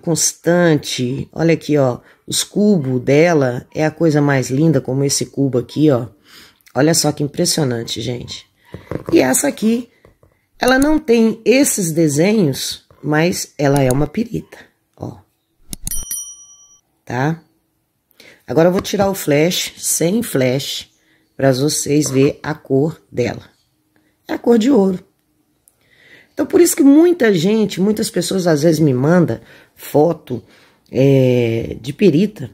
constante. Olha aqui, ó. Os cubos dela é a coisa mais linda, como esse cubo aqui, ó. Olha só que impressionante, gente. E essa aqui, ela não tem esses desenhos, mas ela é uma pirita, ó. Tá? Agora eu vou tirar o flash, sem flash, para vocês ver a cor dela. É a cor de ouro. Então, por isso que muita gente, muitas pessoas às vezes me manda foto é, de perita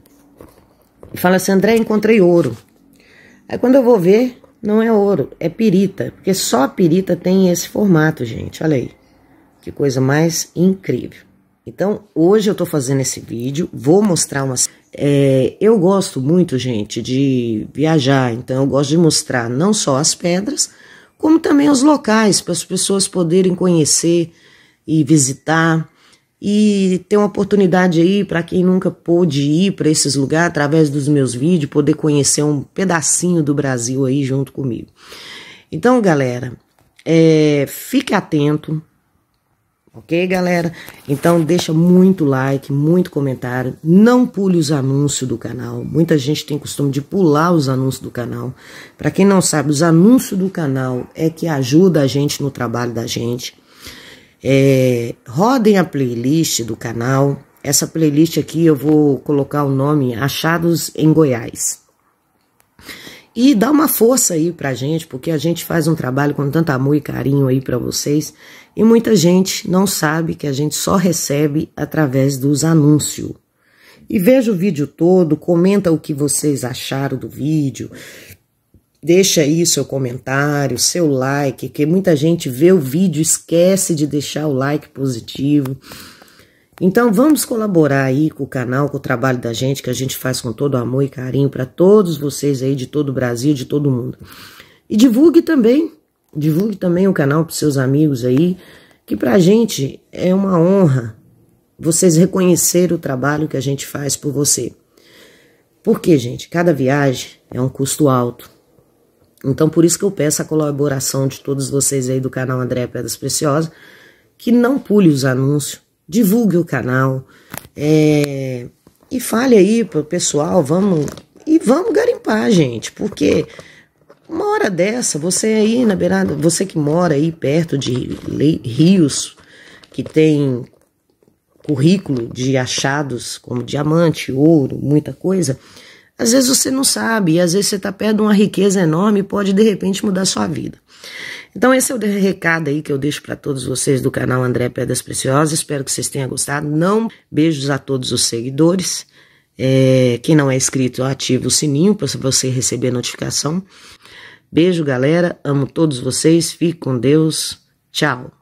e fala assim: André, encontrei ouro. Aí quando eu vou ver, não é ouro, é pirita, porque só a pirita tem esse formato, gente. Olha aí, que coisa mais incrível. Então, hoje eu tô fazendo esse vídeo, vou mostrar umas. É, eu gosto muito, gente, de viajar, então eu gosto de mostrar não só as pedras, como também os locais para as pessoas poderem conhecer e visitar e ter uma oportunidade aí para quem nunca pôde ir para esses lugares através dos meus vídeos poder conhecer um pedacinho do Brasil aí junto comigo. Então, galera, é, fique atento, Ok, galera? Então deixa muito like, muito comentário. Não pule os anúncios do canal. Muita gente tem costume de pular os anúncios do canal. Para quem não sabe, os anúncios do canal é que ajuda a gente no trabalho da gente. É, rodem a playlist do canal. Essa playlist aqui eu vou colocar o nome Achados em Goiás. E dá uma força aí pra gente, porque a gente faz um trabalho com tanto amor e carinho aí para vocês. E muita gente não sabe que a gente só recebe através dos anúncios. E veja o vídeo todo, comenta o que vocês acharam do vídeo. Deixa aí seu comentário, seu like, que muita gente vê o vídeo, esquece de deixar o like positivo. Então vamos colaborar aí com o canal, com o trabalho da gente, que a gente faz com todo amor e carinho para todos vocês aí de todo o Brasil, de todo mundo. E divulgue também, divulgue também o canal para seus amigos aí, que para a gente é uma honra vocês reconhecer o trabalho que a gente faz por você. Porque, gente, cada viagem é um custo alto. Então, por isso que eu peço a colaboração de todos vocês aí do canal André Pedras Preciosas, que não pule os anúncios, divulgue o canal é, e fale aí pro pessoal, vamos e vamos garimpar, gente, porque uma hora dessa, você aí na beirada, você que mora aí perto de rios que tem currículo de achados como diamante, ouro, muita coisa, às vezes você não sabe, e às vezes você está perto de uma riqueza enorme e pode de repente mudar sua vida. Então, esse é o recado aí que eu deixo para todos vocês do canal André Pedras Preciosas. Espero que vocês tenham gostado. Não beijos a todos os seguidores. É, quem não é inscrito, ative o sininho para você receber notificação. Beijo, galera. Amo todos vocês. Fique com Deus. Tchau.